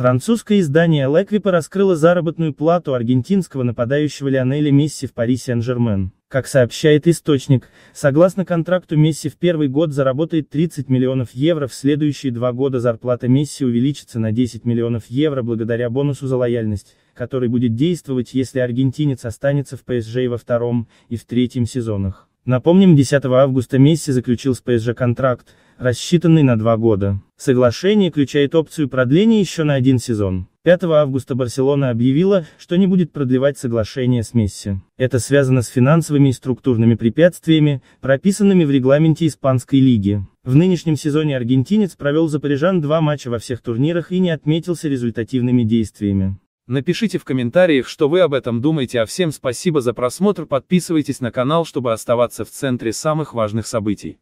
Французское издание L'Equipe раскрыло заработную плату аргентинского нападающего Лионеля Месси в Пари Сен-Жермен. Как сообщает источник, согласно контракту Месси в первый год заработает 30 миллионов евро, в следующие два года зарплата Месси увеличится на 10 миллионов евро благодаря бонусу за лояльность, который будет действовать, если аргентинец останется в ПСЖ во втором и в третьем сезонах. Напомним, 10 августа Месси заключил с ПСЖ контракт, рассчитанный на два года. Соглашение включает опцию продления еще на один сезон. 5 августа Барселона объявила, что не будет продлевать соглашение с Месси. Это связано с финансовыми и структурными препятствиями, прописанными в регламенте Испанской лиги. В нынешнем сезоне аргентинец провел за парижан два матча во всех турнирах и не отметился результативными действиями. Напишите в комментариях, что вы об этом думаете, а всем спасибо за просмотр, подписывайтесь на канал, чтобы оставаться в центре самых важных событий.